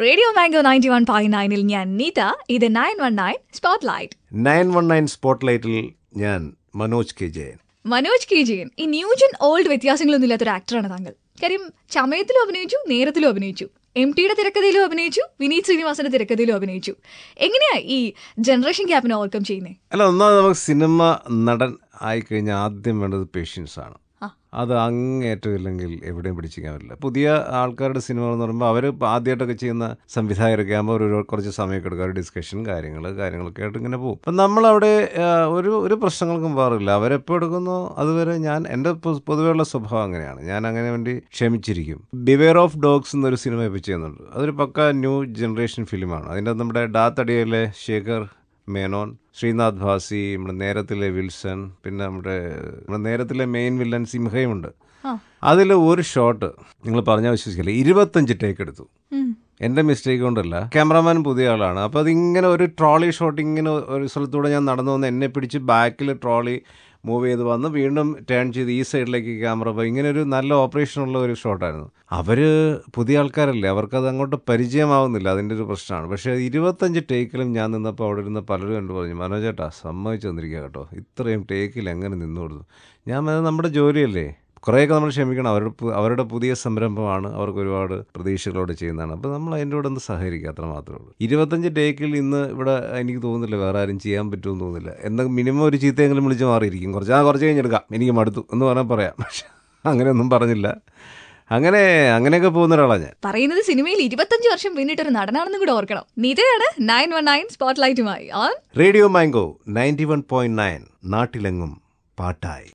radio mango ninety one point നയനിൽ ഞാൻ നീത ഇത് nine one nine spotlight nine one nine സ്പോട്ട് ലൈറ്റിൽ ഞാൻ മനോജ് കെ ജയൻ മനോജ് കെ ജയൻ ഈ ന്യൂജൻ ഓൾഡ് വ്യത്യാസങ്ങളൊന്നും ഇല്ലാത്തൊരു ആക്ടറാണ് താങ്കൾ കാര്യം ചമയത്തിലും അഭിനയിച്ചു നേരത്തിലും അഭിനയിച്ചു എം ടിയുടെ തിരക്കഥയിലും അഭിനയിച്ചു വിനീത് ശ്രീനിവാസന്റെ തിരക്കഥയിലും അഭിനയിച്ചു എങ്ങനെയാ ഈ ജനറേഷൻ ഗ്യാപ്പിനെ ഓവർകം ചെയ്യുന്നത് അല്ല ഒന്നാമത് നമുക്ക് സിനിമ നടൻ ആയി ആദ്യം വേണ്ടത് പേഷ്യൻസ് ആണ് അത് അങ്ങേറ്റം ഇല്ലെങ്കിൽ എവിടെയും പിടിച്ചിരിക്കാൻ പറ്റില്ല പുതിയ ആൾക്കാരുടെ സിനിമ എന്ന് പറയുമ്പോൾ അവർ ആദ്യമായിട്ടൊക്കെ ചെയ്യുന്ന സംവിധായകരൊക്കെ ആകുമ്പോൾ ഒരു കുറച്ച് സമയമൊക്കെ എടുക്കുക ഒരു ഡിസ്കഷൻ കാര്യങ്ങൾ കാര്യങ്ങളൊക്കെ ആയിട്ട് ഇങ്ങനെ പോകും അപ്പം നമ്മളവിടെ ഒരു ഒരു പ്രശ്നങ്ങൾക്കും പാറില്ല അവരെപ്പോൾ എടുക്കുന്നോ അതുവരെ ഞാൻ എൻ്റെ പൊതുവെയുള്ള സ്വഭാവം അങ്ങനെയാണ് ഞാൻ അങ്ങനെ വേണ്ടി ക്ഷമിച്ചിരിക്കും ബിവെയർ ഓഫ് ഡോഗ്സ് എന്നൊരു സിനിമ ഇപ്പോൾ ചെയ്യുന്നുണ്ട് അതൊരു പക്ക ന്യൂ ജനറേഷൻ ഫിലിമാണ് അതിൻ്റെ നമ്മുടെ ഡാത്തടിയയിലെ ശേഖർ മേനോൻ ശ്രീനാഥ് ഭാസി നമ്മുടെ നേരത്തിലെ വിൽസൺ പിന്നെ നമ്മുടെ നമ്മുടെ നേരത്തിലെ മെയിൻ വില്ലൻ സിംഹയുമുണ്ട് അതിൽ ഒരു ഷോട്ട് നിങ്ങൾ പറഞ്ഞാൽ വിശ്വസിക്കില്ല ഇരുപത്തഞ്ച് ടേക്ക് എടുത്തു എൻ്റെ മിസ്റ്റേക്ക് കൊണ്ടല്ല ക്യാമറമാൻ പുതിയ ആളാണ് അപ്പോൾ അതിങ്ങനെ ഒരു ട്രോളി ഷോട്ട് ഇങ്ങനെ ഒരു സ്ഥലത്തൂടെ ഞാൻ നടന്നു വന്ന് എന്നെ പിടിച്ച് ബാക്കിൽ ട്രോളി മൂവ് ചെയ്ത് വന്ന് വീണ്ടും ടേൺ ചെയ്ത് ഈ സൈഡിലേക്ക് ക്യാമറ പോയി ഇങ്ങനെ ഒരു നല്ല ഓപ്പറേഷനുള്ള ഒരു ഷോട്ടായിരുന്നു അവർ പുതിയ ആൾക്കാരല്ലേ അവർക്കത് അങ്ങോട്ട് പരിചയമാവുന്നില്ല അതിൻ്റെ ഒരു പ്രശ്നമാണ് പക്ഷേ ഇരുപത്തഞ്ച് ടേക്കിലും ഞാൻ നിന്നപ്പോൾ അവിടെ ഇരുന്ന പലരും എന്നോട് പറഞ്ഞു മനോജേട്ടാ സമ്മതിച്ചു തന്നിരിക്കുക കേട്ടോ ഇത്രയും ടേക്കിൽ എങ്ങനെ നിന്നു കൊടുത്തു ഞാൻ നമ്മുടെ ജോലിയല്ലേ കുറേയൊക്കെ നമ്മൾ ക്ഷമിക്കണം അവരുടെ അവരുടെ പുതിയ സംരംഭമാണ് അവർക്ക് ഒരുപാട് പ്രതീക്ഷകളോടെ ചെയ്യുന്നതാണ് അപ്പോൾ നമ്മൾ അതിൻ്റെ കൂടെ ഒന്ന് സഹകരിക്കുക അത്ര മാത്രമേ ഉള്ളൂ ഇരുപത്തഞ്ച് ഡേക്കിൽ ഇന്ന് ഇവിടെ എനിക്ക് തോന്നുന്നില്ല വേറെ ആരും ചെയ്യാൻ പറ്റുമെന്ന് തോന്നുന്നില്ല എന്നാൽ മിനിമം ഒരു ചീത്തയെങ്കിലും വിളിച്ച് മാറിയിരിക്കും കുറച്ച് ആ കുറച്ച് കഴിഞ്ഞെടുക്കാം എനിക്ക് മടുത്തു എന്ന് പറഞ്ഞാൽ പറയാം പക്ഷെ അങ്ങനെയൊന്നും പറഞ്ഞില്ല അങ്ങനെ അങ്ങനെയൊക്കെ പോകുന്ന ഒരാളാണ് ഞാൻ പറയുന്നത് സിനിമയിൽ ഇരുപത്തഞ്ച് വർഷം പിന്നിട്ട് ഒരു നടനാണെന്ന് കൂടെ ഓർക്കണം നിതയാണ് നയൻ വൺ നയൻ സ്പോട്ട്ലൈറ്റുമായി on radio mango ninety one point nine നാട്ടിലെങ്ങും പാട്ടായി